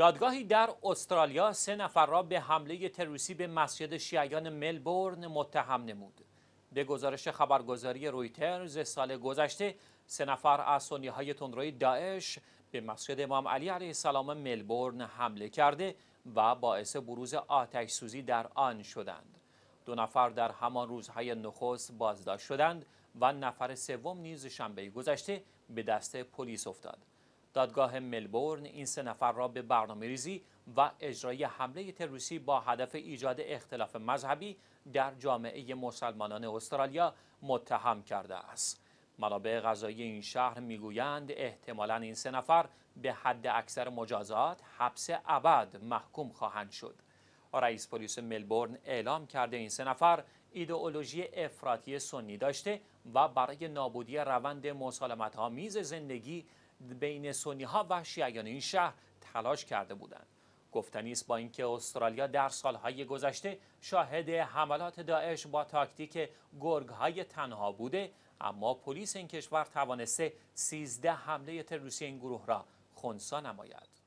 دادگاهی در استرالیا سه نفر را به حمله تروریستی به مسجد شیعیان ملبورن متهم نمود. به گزارش خبرگزاری رویترز سال گذشته سه نفر از سنی تندروی داعش به مسجد امام علی علیه السلام ملبورن حمله کرده و باعث بروز آتش سوزی در آن شدند. دو نفر در همان روزهای نخست بازداشت شدند و نفر سوم نیز شنبه گذشته به دست پلیس افتاد. دادگاه ملبورن این سه نفر را به برنامه ریزی و اجرای حمله تروریستی با هدف ایجاد اختلاف مذهبی در جامعه مسلمانان استرالیا متهم کرده است. منابع غذایی این شهر میگویند احتمالا این سه نفر به حد اکثر مجازات حبس ابد محکوم خواهند شد. رئیس پلیس ملبورن اعلام کرده این سه نفر ایدئولوژی افراطی سنی داشته و برای نابودی روند مسالمت آمیز زندگی بین سنی ها و شیعیان این شهر تلاش کرده بودند گفتنی است با اینکه استرالیا در سالهای گذشته شاهد حملات داعش با تاکتیک گرگ های تنها بوده اما پلیس این کشور توانسته 13 حمله تروریستی این گروه را خونسا نماید